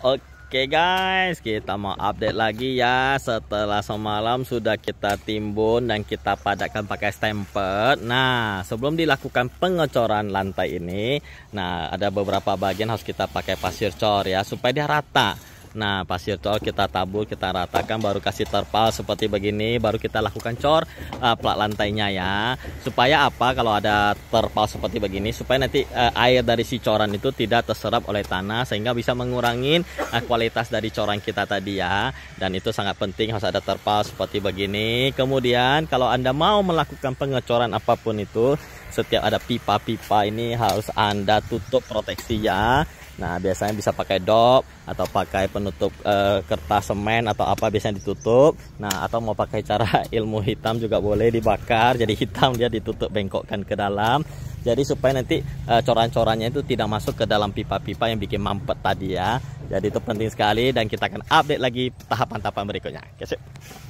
Oke guys, kita mau update lagi ya. Setelah semalam sudah kita timbun dan kita padatkan pakai stemper. Nah, sebelum dilakukan pengecoran lantai ini, nah ada beberapa bagian harus kita pakai pasir cor ya supaya dia rata. Nah, pasir tol kita tabur, kita ratakan, baru kasih terpal seperti begini, baru kita lakukan cor uh, plat lantainya ya. Supaya apa? Kalau ada terpal seperti begini, supaya nanti uh, air dari si coran itu tidak terserap oleh tanah, sehingga bisa mengurangi uh, eh, kualitas dari coran kita tadi ya. Dan itu sangat penting harus ada terpal seperti begini. Kemudian, kalau anda mau melakukan pengecoran apapun itu, setiap ada pipa-pipa ini harus Anda tutup proteksi ya. Nah, biasanya bisa pakai dop atau pakai penutup e, kertas semen atau apa biasanya ditutup. Nah, atau mau pakai cara ilmu hitam juga boleh dibakar jadi hitam dia ditutup bengkokkan ke dalam. Jadi supaya nanti e, coran-corannya itu tidak masuk ke dalam pipa-pipa yang bikin mampet tadi ya. Jadi itu penting sekali dan kita akan update lagi tahapan-tahapan berikutnya. Oke,